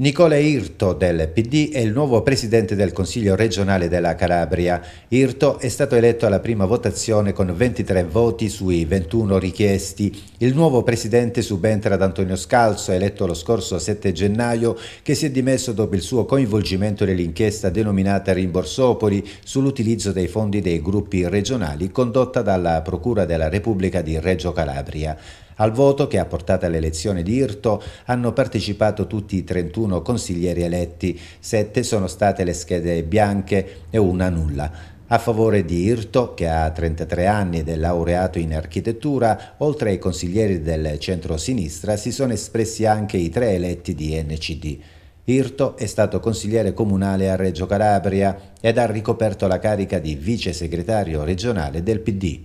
Nicole Irto del PD è il nuovo presidente del Consiglio regionale della Calabria. Irto è stato eletto alla prima votazione con 23 voti sui 21 richiesti. Il nuovo presidente subentra ad Antonio Scalzo, eletto lo scorso 7 gennaio, che si è dimesso dopo il suo coinvolgimento nell'inchiesta denominata Rimborsopoli sull'utilizzo dei fondi dei gruppi regionali condotta dalla Procura della Repubblica di Reggio Calabria. Al voto, che ha portato all'elezione di Irto, hanno partecipato tutti i 31 consiglieri eletti, 7 sono state le schede bianche e una nulla. A favore di Irto, che ha 33 anni ed è laureato in architettura, oltre ai consiglieri del centro-sinistra si sono espressi anche i tre eletti di NCD. Irto è stato consigliere comunale a Reggio Calabria ed ha ricoperto la carica di vice segretario regionale del PD.